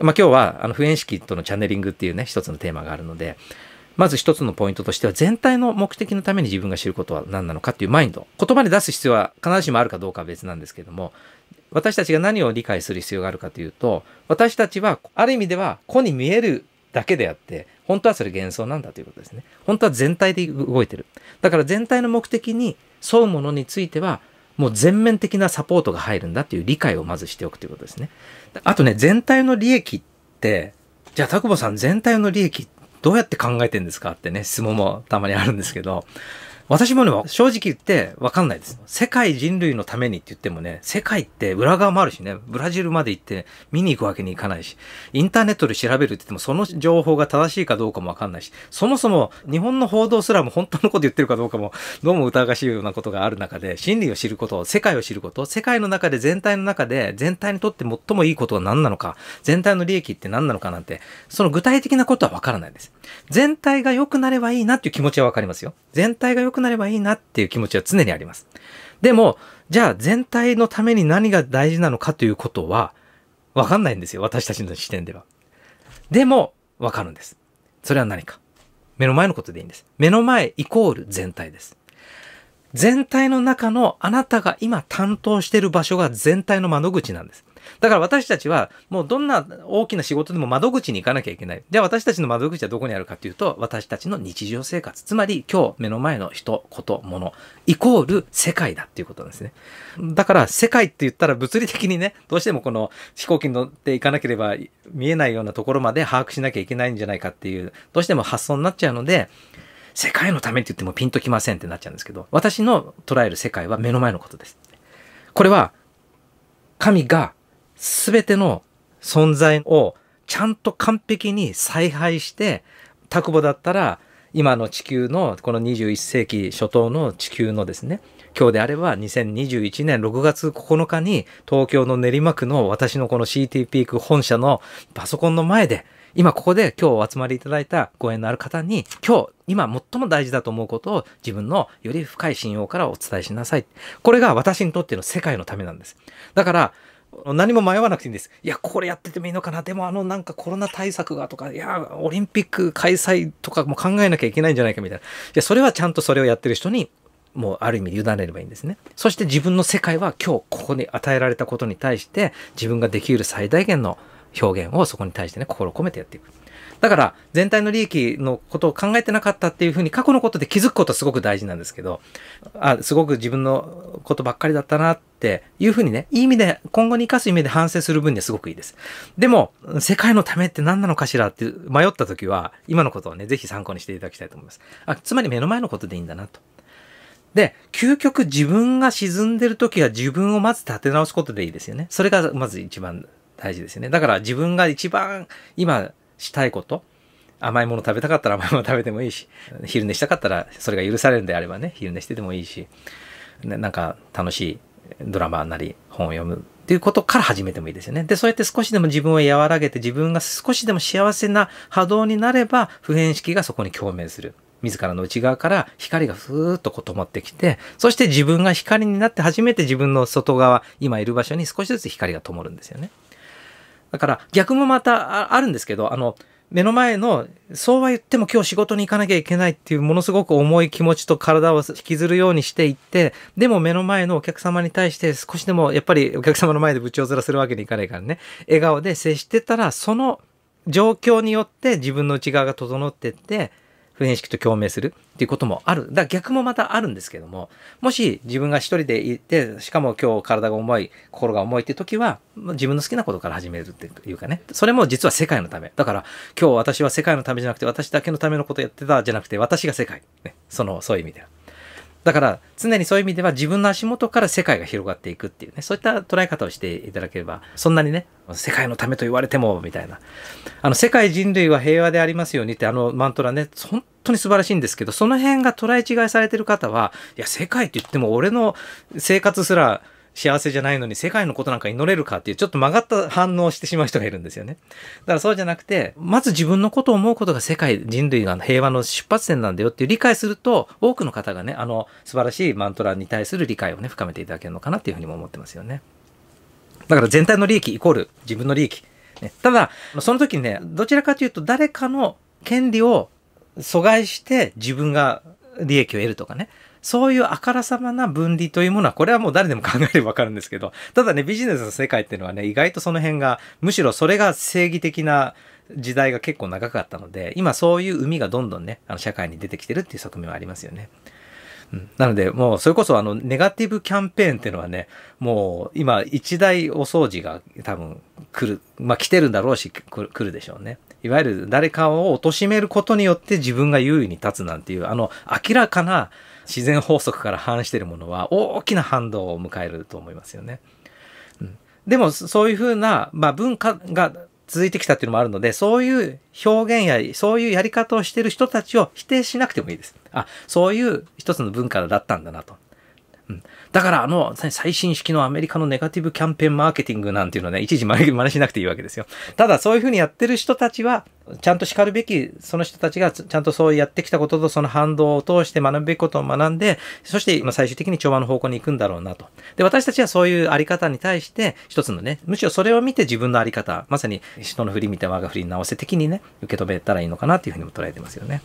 まあ、今日はあの不縁式とのチャネリングっていうね一つのテーマがあるのでまず一つのポイントとしては全体の目的のために自分が知ることは何なのかっていうマインド言葉に出す必要は必ずしもあるかどうかは別なんですけども私たちが何を理解する必要があるかというと私たちはある意味では子に見えるだけであって本当はそれ幻想なんだということですね本当は全体で動いてるだから全体の目的に沿うものについてはもう全面的なサポートが入るんだっていう理解をまずしておくということですね。あとね、全体の利益って、じゃあ、田久保さん全体の利益どうやって考えてんですかってね、質問もたまにあるんですけど、私もね、正直言ってわかんないです。世界人類のためにって言ってもね、世界って裏側もあるしね、ブラジルまで行って見に行くわけにいかないし、インターネットで調べるって言ってもその情報が正しいかどうかもわかんないし、そもそも日本の報道すらも本当のこと言ってるかどうかもどうも疑わしいようなことがある中で、真理を知ること、世界を知ること、世界の中で全体の中で全体にとって最もいいことは何なのか、全体の利益って何なのかなんて、その具体的なことはわからないです。全体が良くなればいいなっていう気持ちはわかりますよ。全体が良くくなればいいなっていう気持ちは常にあります。でも、じゃあ全体のために何が大事なのかということは、わかんないんですよ。私たちの視点では。でも、わかるんです。それは何か。目の前のことでいいんです。目の前イコール全体です。全体の中のあなたが今担当している場所が全体の窓口なんです。だから私たちは、もうどんな大きな仕事でも窓口に行かなきゃいけない。じゃあ私たちの窓口はどこにあるかというと、私たちの日常生活、つまり今日目の前の人、こと、もの、イコール世界だっていうことなんですね。だから世界って言ったら物理的にね、どうしてもこの飛行機に乗っていかなければ見えないようなところまで把握しなきゃいけないんじゃないかっていう、どうしても発想になっちゃうので、世界のためって言ってもピンときませんってなっちゃうんですけど、私の捉える世界は目の前のことです。これは、神がすべての存在をちゃんと完璧に采配して、田久だったら、今の地球の、この21世紀初頭の地球のですね、今日であれば2021年6月9日に東京の練馬区の私のこの CT ピーク本社のパソコンの前で、今ここで今日お集まりいただいたご縁のある方に、今日、今最も大事だと思うことを自分のより深い信用からお伝えしなさい。これが私にとっての世界のためなんです。だから、何も迷わなくていいんです。いや、これやっててもいいのかな。でも、あの、なんかコロナ対策がとか、いや、オリンピック開催とかも考えなきゃいけないんじゃないかみたいな。いや、それはちゃんとそれをやってる人に、もうある意味委ねればいいんですね。そして自分の世界は今日ここに与えられたことに対して、自分ができる最大限の表現をそこに対してね、心を込めてやっていく。だから全体の利益のことを考えてなかったっていうふうに過去のことで気づくことすごく大事なんですけど、あ、すごく自分のことばっかりだったなっていうふうにね、いい意味で、今後に生かす意味で反省する分にはすごくいいです。でも、世界のためって何なのかしらって迷った時は、今のことをね、ぜひ参考にしていただきたいと思います。あ、つまり目の前のことでいいんだなと。で、究極自分が沈んでる時は自分をまず立て直すことでいいですよね。それがまず一番大事ですよね。だから自分が一番今したいこと、甘いもの食べたかったら甘いもの食べてもいいし、昼寝したかったらそれが許されるんであればね、昼寝しててもいいし、なんか楽しいドラマなり本を読むっていうことから始めてもいいですよね。で、そうやって少しでも自分を和らげて自分が少しでも幸せな波動になれば、普遍式がそこに共鳴する。自らの内側から光がふーっとこう止まってきて、そして自分が光になって初めて自分の外側、今いる場所に少しずつ光が灯るんですよね。だから逆もまたあるんですけど、あの、目の前の、そうは言っても今日仕事に行かなきゃいけないっていうものすごく重い気持ちと体を引きずるようにしていって、でも目の前のお客様に対して少しでもやっぱりお客様の前で部長ずらするわけにいかないからね、笑顔で接してたら、その状況によって自分の内側が整ってって、普遍式と共鳴するっていうこともある。だから逆もまたあるんですけども、もし自分が一人でいて、しかも今日体が重い、心が重いって時は、自分の好きなことから始めるっていうかね。それも実は世界のため。だから、今日私は世界のためじゃなくて、私だけのためのことやってたじゃなくて、私が世界。ね、その、そういう意味では。だから常にそういう意味では自分の足元から世界が広がっていくっていうね、そういった捉え方をしていただければ、そんなにね、世界のためと言われても、みたいな。あの、世界人類は平和でありますようにってあのマントラね、本当に素晴らしいんですけど、その辺が捉え違いされてる方は、いや、世界って言っても俺の生活すら、幸せじゃないのに世界のことなんか祈れるかっていうちょっと曲がった反応をしてしまう人がいるんですよね。だからそうじゃなくて、まず自分のことを思うことが世界、人類が平和の出発点なんだよっていう理解すると、多くの方がね、あの、素晴らしいマントラに対する理解をね、深めていただけるのかなっていうふうにも思ってますよね。だから全体の利益イコール自分の利益。ね、ただ、その時にね、どちらかというと誰かの権利を阻害して自分が利益を得るとかね。そういうあからさまな分離というものは、これはもう誰でも考えればわかるんですけど、ただね、ビジネスの世界っていうのはね、意外とその辺が、むしろそれが正義的な時代が結構長かったので、今そういう海がどんどんね、あの社会に出てきてるっていう側面はありますよね。うん、なので、もう、それこそ、あの、ネガティブキャンペーンっていうのはね、もう、今、一大お掃除が多分来る、まあ、来てるんだろうし、来るでしょうね。いわゆる誰かを貶めることによって自分が優位に立つなんていう、あの、明らかな自然法則から反してるものは大きな反動を迎えると思いますよね。うん、でもそういうふうな、まあ、文化が続いてきたっていうのもあるので、そういう表現や、そういうやり方をしてる人たちを否定しなくてもいいです。あ、そういう一つの文化だったんだなと。うん、だからあの、最新式のアメリカのネガティブキャンペーンマーケティングなんていうのはね、一時真似しなくていいわけですよ。ただそういうふうにやってる人たちは、ちゃんと叱るべき、その人たちがちゃんとそうやってきたこととその反動を通して学ぶべきことを学んで、そして今最終的に調和の方向に行くんだろうなと。で、私たちはそういうあり方に対して一つのね、むしろそれを見て自分のあり方、まさに人の振り見て我が振り直せ的にね、受け止めたらいいのかなっていうふうにも捉えてますよね。